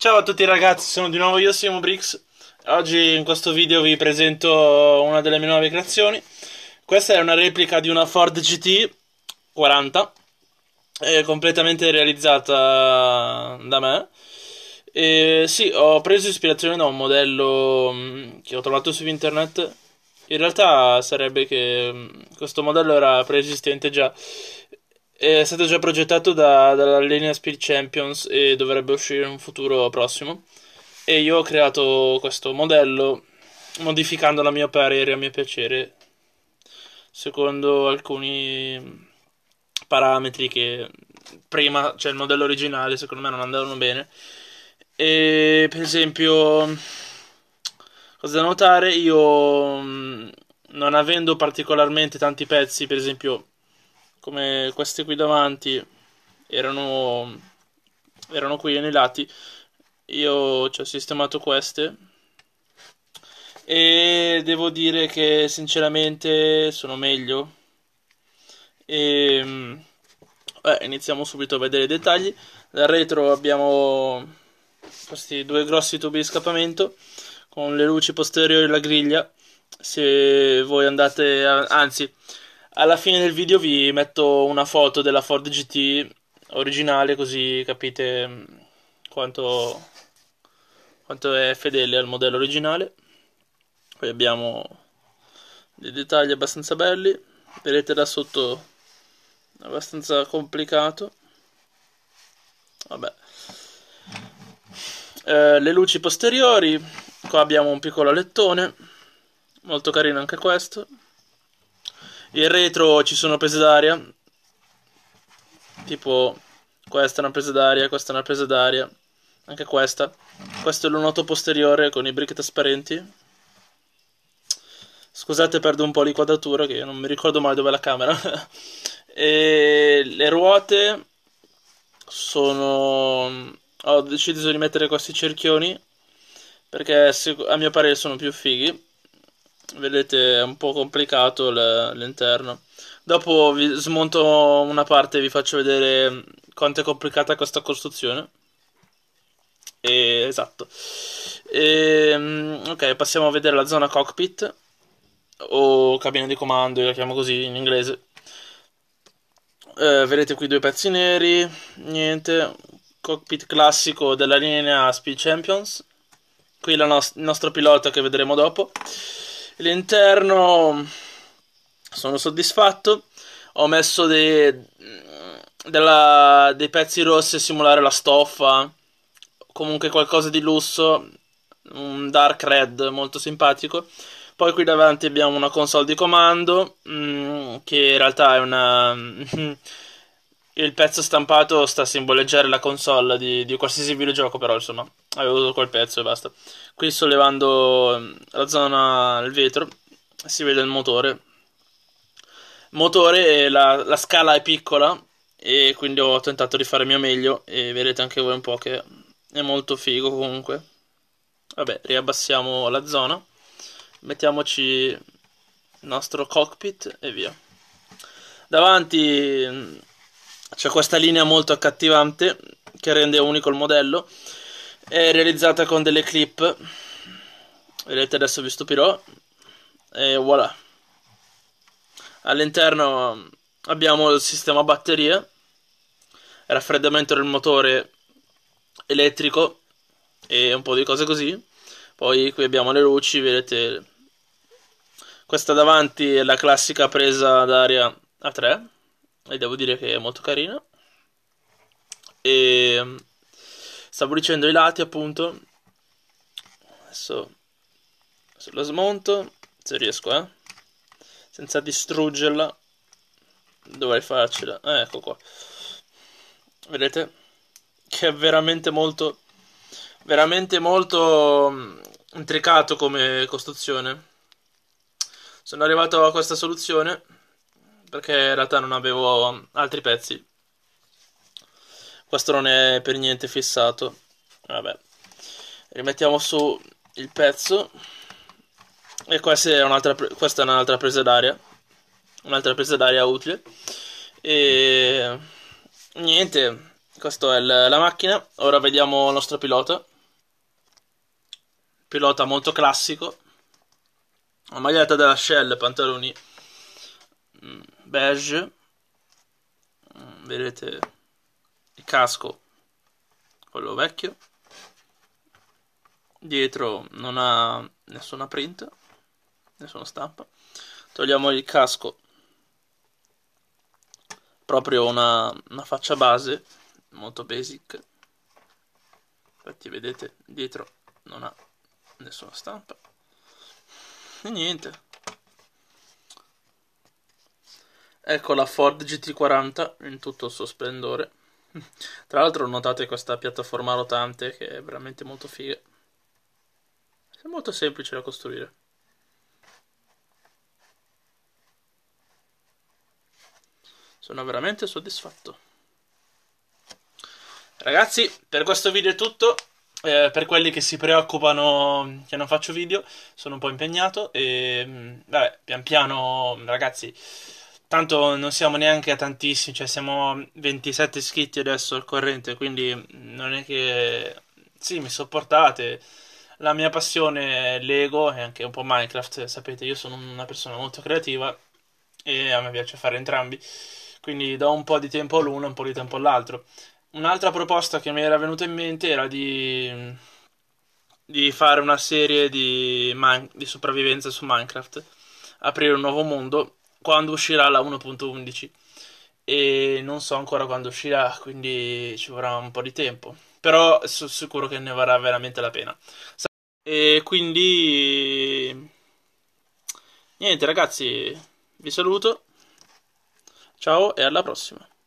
Ciao a tutti ragazzi, sono di nuovo io, Simo Brix. Oggi in questo video vi presento una delle mie nuove creazioni. Questa è una replica di una Ford GT 40, completamente realizzata da me. E sì, ho preso ispirazione da un modello mm, che ho trovato su internet. In realtà sarebbe che mm, questo modello era preesistente già è stato già progettato da, Linea Speed Champions e dovrebbe uscire in un futuro prossimo. E io ho creato questo modello modificando la mia parere a mio piacere, secondo alcuni parametri che prima, cioè il modello originale, secondo me non andavano bene. E per esempio, cosa da notare, io non avendo particolarmente tanti pezzi, per esempio come queste qui davanti erano, erano qui nei lati, io ci ho sistemato queste e devo dire che sinceramente sono meglio. E, mm, beh, iniziamo subito a vedere i dettagli. Dal retro abbiamo questi due grossi tubi di scappamento con le luci posteriori e la griglia. Se voi andate, a, anzi, alla fine del video vi metto una foto della Ford GT originale così capite mm, quanto, quanto è fedele al modello originale. Qui abbiamo dei dettagli abbastanza belli, vedete da sotto abbastanza complicato. Vabbè. Eh, le luci posteriori, qua abbiamo un piccolo alettone, molto carino anche questo. Il retro ci sono prese d'aria. Tipo, questa è una presa d'aria, questa è una presa d'aria. Anche questa. Questo è l'unoto posteriore con i brick trasparenti. Scusate, perdo un po' l'inquadratura che non mi ricordo mai dove è la camera. e le ruote sono... Ho deciso di mettere questi cerchioni perché a mio parere sono più fighi vedete è un po' complicato l'interno dopo vi smonto una parte e vi faccio vedere quanto è complicata questa costruzione e, esatto e, ehm, ok passiamo a vedere la zona cockpit o cabina di comando la chiamo così in inglese eh, vedete qui due pezzi neri niente cockpit classico della linea Speed Champions qui il nostro pilota che vedremo dopo L'interno sono soddisfatto. Ho messo dei, della, dei pezzi rossi a simulare la stoffa. Comunque qualcosa di lusso. Un dark red molto simpatico. Poi qui davanti abbiamo una console di comando. Mm, che in realtà è una. il pezzo stampato sta a simboleggiare la console di, di qualsiasi videogioco, però insomma avevo usato quel pezzo e basta qui sollevando mm, la zona il vetro si vede il motore motore eh, la, la scala è piccola e quindi ho tentato di fare mio meglio e vedete anche voi un po' che è molto figo comunque vabbè riabbassiamo la zona mettiamoci il nostro cockpit e via davanti mm, c'è questa linea molto accattivante che rende unico il modello è realizzata con delle clip vedete adesso vi stupirò e voilà all'interno abbiamo il sistema batterie raffreddamento del motore elettrico e un po' di cose così poi qui abbiamo le luci vedete questa davanti è la classica presa d'aria a 3 e devo dire che è molto carina e stavo dicendo i lati appunto adesso, adesso la smonto se riesco eh senza distruggerla dovrei farcela eh, ecco qua vedete che è veramente molto veramente molto mm, intricato come costruzione sono arrivato a questa soluzione perché in realtà non avevo mm, altri pezzi questo non è per niente fissato. Vabbè. Rimettiamo su il pezzo. E questa è un'altra, questa è un'altra presa d'aria. Un'altra presa d'aria utile. E niente, questa è la macchina. Ora vediamo il nostro pilota. Pilota molto classico. La maglietta della Shell, pantaloni mm, beige. Mm, Vedete casco, quello vecchio, dietro non ha nessuna print, nessuna stampa, togliamo il casco, proprio una, una faccia base, molto basic, infatti vedete dietro non ha nessuna stampa, e niente. Ecco la Ford GT40 in tutto il suo splendore. Tra l'altro notate questa piattaforma rotante che è veramente molto figa. È molto semplice da costruire. Sono veramente soddisfatto. Ragazzi, per questo video è tutto. Eh, per quelli che si preoccupano che non faccio video, sono un po' impegnato e mm, vabbè, pian piano, ragazzi, Tanto non siamo neanche a tantissimi, cioè siamo 27 iscritti adesso al corrente, quindi non è che... Sì, mi sopportate. La mia passione è Lego e anche un po' Minecraft, sapete, io sono una persona molto creativa e a me piace fare entrambi, quindi do un po' di tempo all'uno e un po' di tempo all'altro. Un'altra proposta che mi era venuta in mente era di, di fare una serie di, di sopravvivenza su Minecraft, aprire un nuovo mondo quando uscirà la 1.11 e non so ancora quando uscirà, quindi ci vorrà un po' di tempo, però sono sicuro che ne varrà veramente la pena. E quindi niente ragazzi, vi saluto. Ciao e alla prossima.